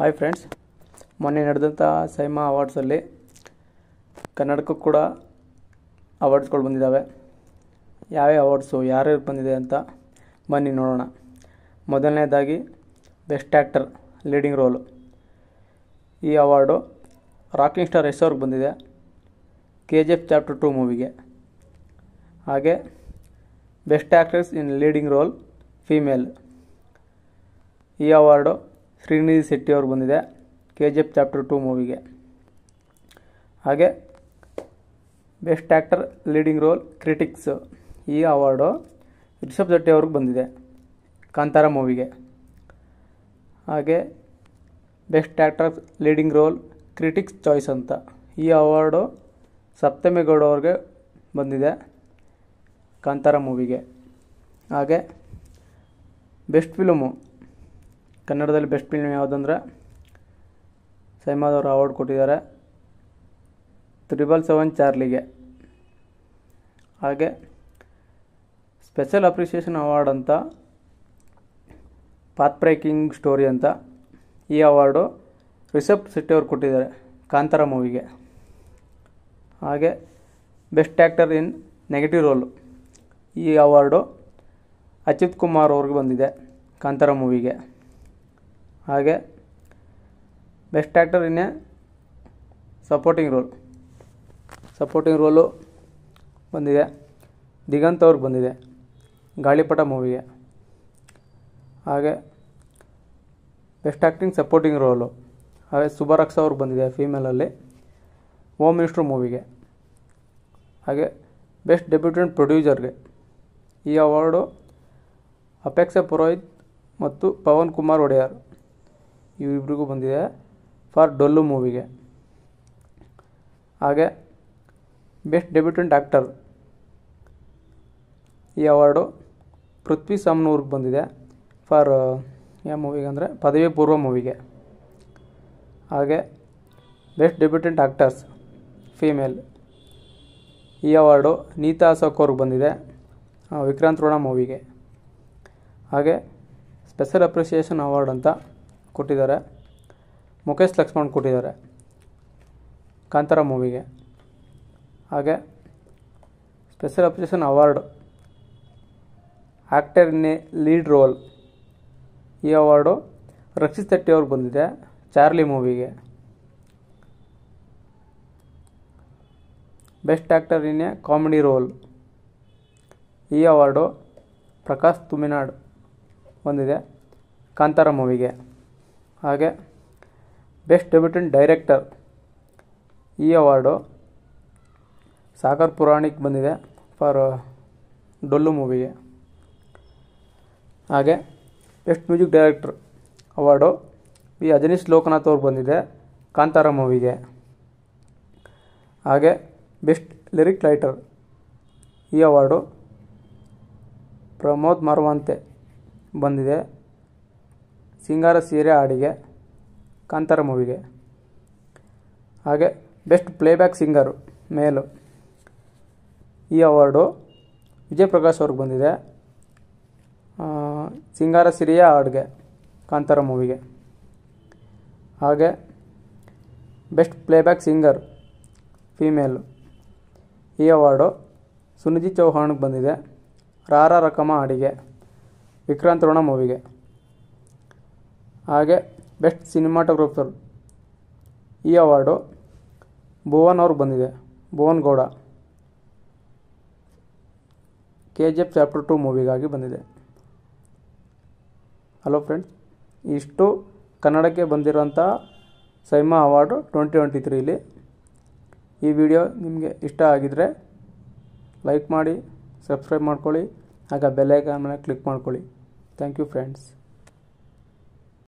hi friends ಮೊನ್ನೆ ನಡೆದಂಥ ಸೈಮಾ ಅವಾರ್ಡ್ಸಲ್ಲಿ ಕನ್ನಡಕ್ಕೂ ಕೂಡ ಅವಾರ್ಡ್ಸ್ಗಳು ಬಂದಿದ್ದಾವೆ ಯಾವ್ಯಾವ ಅವಾರ್ಡ್ಸು ಯಾರ್ಯಾರು ಬಂದಿದೆ ಅಂತ ಬನ್ನಿ ನೋಡೋಣ ಮೊದಲನೇದಾಗಿ ಬೆಸ್ಟ್ ಆ್ಯಕ್ಟರ್ ಲೀಡಿಂಗ್ ರೋಲು ಈ ಅವಾರ್ಡು ರಾಕಿಂಗ್ ಸ್ಟಾರ್ ಎಸ್ ಅವ್ರಿಗೆ ಬಂದಿದೆ K G F chapter two ಮೂವಿಗೆ ಹಾಗೆ best actress in leading role female ಈ ಅವಾರ್ಡು ಶ್ರೀನಿಧಿ ಶೆಟ್ಟಿ ಅವ್ರು ಬಂದಿದೆ K G F chapter two ಮೂವಿಗೆ ಹಾಗೆ best actor leading role critics ಈ ಅವಾರ್ಡು ರಿಷಬ್ ಶೆಟ್ಟಿ ಅವ್ರಿಗೆ ಬಂದಿದೆ ಕಾಂತಾರ ಮೂವಿಗೆ ಹಾಗೆ best actor leading role critics choice ಅಂತ ಈ ಅವಾರ್ಡು ಸಪ್ತಮೇಗೌಡ ಅವ್ರಿಗೆ ಬಂದಿದೆ ಕಾಂತಾರ ಮೂವಿಗೆ ಹಾಗೆ ಬೆಸ್ಟ್ ಫಿಲಮು ಕನ್ನಡದಲ್ಲಿ ಬೆಸ್ಟ್ ಫಿಲ್ಮ್ ಯಾವುದಂದ್ರೆ ಸೈಮಾದವರು ಅವಾರ್ಡ್ ಕೊಟ್ಟಿದ್ದಾರೆ ತ್ರಿಬಲ್ ಸೆವೆನ್ ಚಾರ್ಲಿಗೆ ಹಾಗೆ ಸ್ಪೆಷಲ್ ಅಪ್ರಿಷಿಯೇಷನ್ ಅವಾರ್ಡ್ ಅಂತ ಪಾತ್ ಬ್ರೇಕಿಂಗ್ ಸ್ಟೋರಿ ಅಂತ ಈ ಅವಾರ್ಡು ರಿಷಬ್ ಶೆಟ್ಟಿ ಅವರು ಕೊಟ್ಟಿದ್ದಾರೆ ಕಾಂತಾರ ಮೂವಿಗೆ ಹಾಗೆ best actor in negative role ಈ ಅವಾರ್ಡು ಅಚಿತ್ ಕುಮಾರ್ ಅವ್ರಿಗೆ ಬಂದಿದೆ ಕಾಂತಾರ ಮೂವಿಗೆ ಹಾಗೆ best actor in a supporting role supporting role ಬಂದಿದೆ ದಿಗಂತ್ ಅವ್ರಿಗೆ ಬಂದಿದೆ ಗಾಳಿಪಟ ಮೂವಿಗೆ ಹಾಗೆ ಬೆಸ್ಟ್ ಆ್ಯಕ್ಟಿಂಗ್ ಸಪೋರ್ಟಿಂಗ್ ರೋಲು ಹಾಗೆ ಸುಬರಕ್ಷ ಅವ್ರಿಗೆ ಬಂದಿದೆ ಫೀಮೇಲಲ್ಲಿ ಹೋಮ್ ಮಿನಿಸ್ಟ್ರ್ ಮೂವಿಗೆ ಹಾಗೆ ಬೆಸ್ಟ್ ಡೆಬ್ಯೂಟೆಂಟ್ ಪ್ರೊಡ್ಯೂಸರ್ಗೆ ಈ ಅವಾರ್ಡು ಅಪೇಕ್ಷಾ ಪುರೋಹಿತ್ ಮತ್ತು ಪವನ್ ಕುಮಾರ್ ಒಡೆಯರ್ ಇವರಿಬ್ರಿಗೂ ಬಂದಿದೆ ಫಾರ್ ಡೊಲ್ಲು ಮೂವಿಗೆ ಹಾಗೆ ಬೆಸ್ಟ್ ಡೆಬ್ಯೂಟೆಂಟ್ ಆ್ಯಕ್ಟರ್ ಈ ಅವಾರ್ಡು ಪೃಥ್ವಿ ಸಾಮ್ನೂರ್ಗೆ ಬಂದಿದೆ ಫಾರ್ ಯಾವ ಮೂವಿಗೆ ಅಂದರೆ ಪದವಿ ಪೂರ್ವ ಮೂವಿಗೆ ಹಾಗೆ ಬೆಸ್ಟ್ ಡೆಬ್ಯೂಟೆಂಟ್ ಆ್ಯಕ್ಟರ್ಸ್ ಫೀಮೇಲ್ ಈ ಅವಾರ್ಡು ನೀತಾ ಅಶೋಕ್ ಅವ್ರಿಗೆ ಬಂದಿದೆ ವಿಕ್ರಾಂತ್ ರೋಣ ಮೂವಿಗೆ ಹಾಗೆ ಸ್ಪೆಷಲ್ ಅಪ್ರಿಸಿಯೇಷನ್ ಅವಾರ್ಡ್ ಅಂತ ಕೊಟ್ಟಿದ್ದಾರೆ ಮುಖೇಶ್ ಲಕ್ಷ್ಮಣ್ ಕೊಟ್ಟಿದ್ದಾರೆ ಕಾಂತಾರ ಮೂವಿಗೆ ಹಾಗೆ special appreciation award actor in a lead role ಈ ಅವಾರ್ಡು ರಕ್ಷಿತ್ ಶೆಟ್ಟಿ ಅವ್ರಿಗೆ ಬಂದಿದೆ ಚಾರ್ಲಿ ಮೂವಿಗೆ best actor in a comedy role ಈ ಅವಾರ್ಡು ಪ್ರಕಾಶ್ ತುಮಿನಾಡ್ ಬಂದಿದೆ ಕಾಂತಾರ ಮೂವಿಗೆ ಹಾಗೆ ಬೆಸ್ಟ್ ಡೆಬ್ಯೂಟೆಂಟ್ ಡೈರೆಕ್ಟರ್ ಈ ಅವಾರ್ಡು ಸಾಗರ್ ಪುರಾಣಿಕ್ ಬಂದಿದೆ ಫಾರ್ ಡೊಲ್ಲು ಮೂವಿಗೆ ಹಾಗೆ best music director award V Ajaneesh Loknath ಅವ್ರು ಬಂದಿದೆ ಕಾಂತಾರ ಮೂವಿಗೆ ಹಾಗೆ ಬೆಸ್ಟ್ ಲಿರಿಕ್ ರೈಟರ್ ಈ ಅವಾರ್ಡು ಪ್ರಮೋದ್ ಮಾರ್ವಂತೆ ಬಂದಿದೆ ಸಿಂಗಾರ ಸೀರೆ ಹಾಡಿಗೆ ಕಾಂತಾರ ಮೂವಿಗೆ ಹಾಗೆ ಬೆಸ್ಟ್ ಪ್ಲೇಬ್ಯಾಕ್ ಸಿಂಗರು ಮೇಲು ಈ ಅವಾರ್ಡು ವಿಜಯಪ್ರಕಾಶ್ ಅವ್ರಿಗೆ ಬಂದಿದೆ ಸಿಂಗಾರ ಸಿರಿಯ ಹಾಡ್ಗೆ ಕಾಂತಾರ ಮೂವಿಗೆ ಹಾಗೆ ಬೆಸ್ಟ್ ಪ್ಲೇಬ್ಯಾಕ್ ಸಿಂಗರ್ ಫೀಮೇಲು ಈ ಅವಾರ್ಡು ಸುನಿಧಿ ಚೌಹಾಣ್ಗೆ ಬಂದಿದೆ ರಾರ ರಕಮ ಹಾಡಿಗೆ ವಿಕ್ರಾಂತ್ ರೋಣ ಮೂವಿಗೆ ಹಾಗೆ ಬೆಸ್ಟ್ ಸಿನಿಮಾಟೋಗ್ರಾಫರ್ ಈ ಅವಾರ್ಡು ಭುವನ್ ಅವ್ರಿಗೆ ಬಂದಿದೆ Bhuvan Gowda K G F chapter two ಮೂವಿಗಾಗಿ ಬಂದಿದೆ ಹಲೋ ಫ್ರೆಂಡ್ಸ್ ಇಷ್ಟು ಕನ್ನಡಕ್ಕೆ ಬಂದಿರೋಂಥ ಸೈಮಾ ಅವಾರ್ಡು ಟ್ವೆಂಟಿ ಟ್ವೆಂಟಿ ತ್ರೀಲಿ ಈ ವಿಡಿಯೋ ನಿಮಗೆ ಇಷ್ಟ ಆಗಿದರೆ ಲೈಕ್ ಮಾಡಿ ಸಬ್ಸ್ಕ್ರೈಬ್ ಮಾಡ್ಕೊಳ್ಳಿ ಆಗ ಬೆಲ್ಲೈಕನ್ ಮೇಲೆ ಕ್ಲಿಕ್ ಮಾಡ್ಕೊಳ್ಳಿ ಥ್ಯಾಂಕ್ ಯು ಫ್ರೆಂಡ್ಸ್